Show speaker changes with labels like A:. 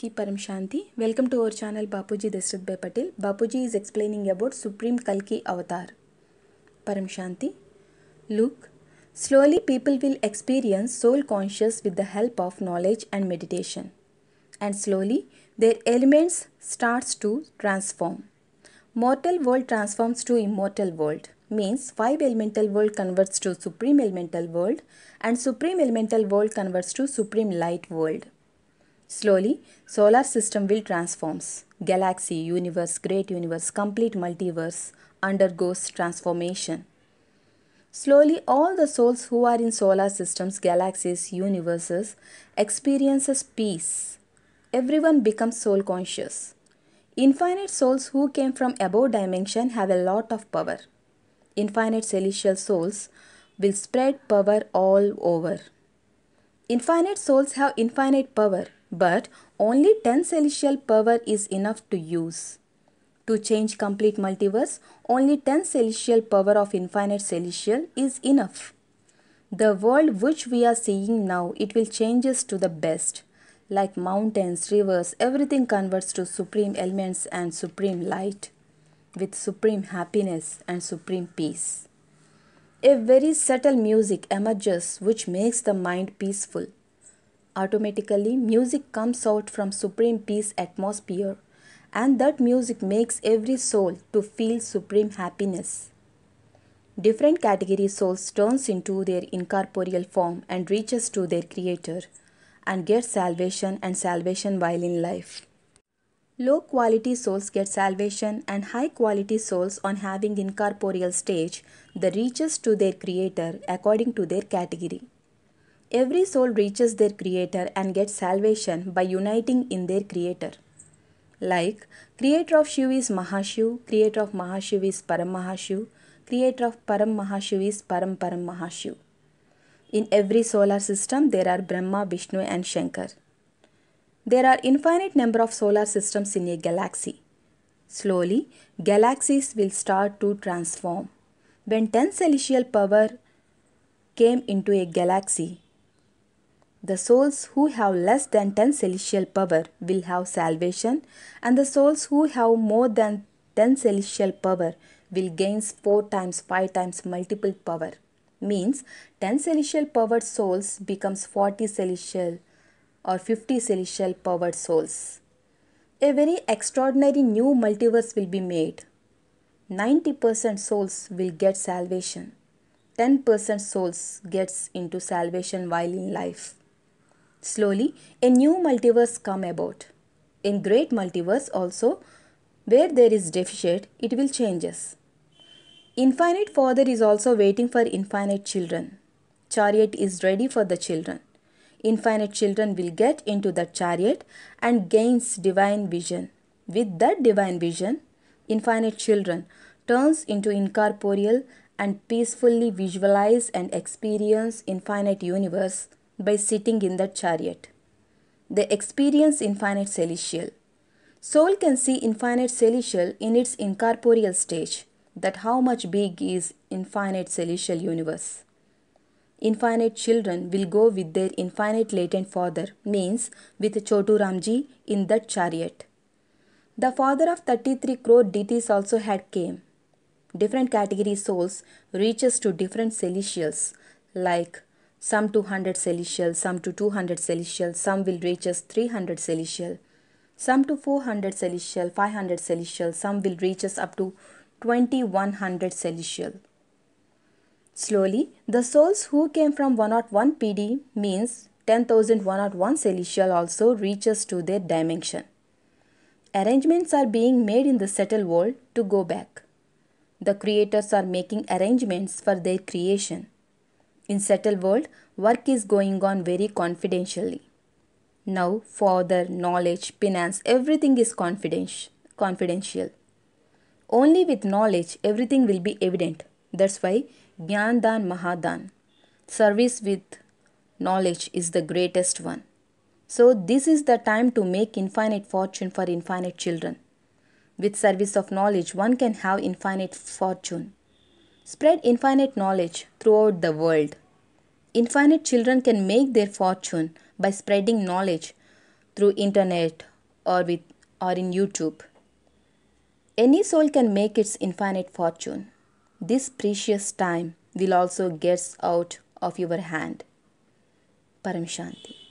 A: की param shanti welcome to our channel Bapuji Dashrath bhai Patel Bapuji is explaining about supreme कल की avatar param shanti look slowly people will experience soul conscious with the help of knowledge and meditation and slowly their elements starts to transform mortal world transforms to immortal world means five elemental world converts to supreme elemental world and supreme elemental world converts to supreme light world Slowly, solar system will transforms. Galaxy, universe, great universe, complete multiverse undergoes transformation. Slowly, all the souls who are in solar systems, galaxies, universes experiences peace. Everyone becomes soul conscious. Infinite souls who came from above dimension have a lot of power. Infinite celestial souls will spread power all over. Infinite souls have infinite power but only 10 celestial power is enough to use. To change complete multiverse, only 10 celestial power of infinite celestial is enough. The world which we are seeing now, it will change us to the best. Like mountains, rivers, everything converts to supreme elements and supreme light, with supreme happiness and supreme peace. A very subtle music emerges which makes the mind peaceful automatically music comes out from supreme peace atmosphere and that music makes every soul to feel supreme happiness. Different category souls turns into their incorporeal form and reaches to their creator and gets salvation and salvation while in life. Low quality souls get salvation and high quality souls on having incorporeal stage the reaches to their creator according to their category. Every soul reaches their Creator and gets salvation by uniting in their Creator. Like, Creator of Shiva is Mahashiva, Creator of Mahashiva is Paramahashiva, Creator of Param is Param Param In every solar system, there are Brahma, Vishnu, and Shankar. There are infinite number of solar systems in a galaxy. Slowly, galaxies will start to transform. When 10 celestial power came into a galaxy, the souls who have less than 10 celestial power will have salvation, and the souls who have more than 10 celestial power will gain 4 times, 5 times multiple power. Means 10 celestial powered souls becomes 40 celestial or 50 celestial powered souls. A very extraordinary new multiverse will be made. 90% souls will get salvation. 10% souls gets into salvation while in life. Slowly, a new multiverse come about. In great multiverse also, where there is deficit, it will changes. Infinite father is also waiting for infinite children. Chariot is ready for the children. Infinite children will get into the chariot and gains divine vision. With that divine vision, infinite children turns into incorporeal and peacefully visualize and experience infinite universe by sitting in that chariot. They experience infinite celestial. Soul can see infinite celestial in its incorporeal stage, that how much big is infinite celestial universe. Infinite children will go with their infinite latent father, means with Chotu Ramji in that chariot. The father of 33 crore deities also had came. Different category souls reaches to different celestials like some 200 celestial, some to 200 celestial, some will reach us 300 celestial, some to 400 celestial, 500 celestial, some will reach us up to 2100 celestial. Slowly, the souls who came from 101 PD means 10101 celestial also reaches to their dimension. Arrangements are being made in the settle world to go back. The creators are making arrangements for their creation. In settled world, work is going on very confidentially. Now, further knowledge, finance, everything is confidential. Only with knowledge, everything will be evident. That's why Gyan Dan Mahadan, service with knowledge is the greatest one. So this is the time to make infinite fortune for infinite children. With service of knowledge, one can have infinite fortune. Spread infinite knowledge throughout the world. Infinite children can make their fortune by spreading knowledge through internet or with or in YouTube. Any soul can make its infinite fortune. This precious time will also get out of your hand. Param Shanti.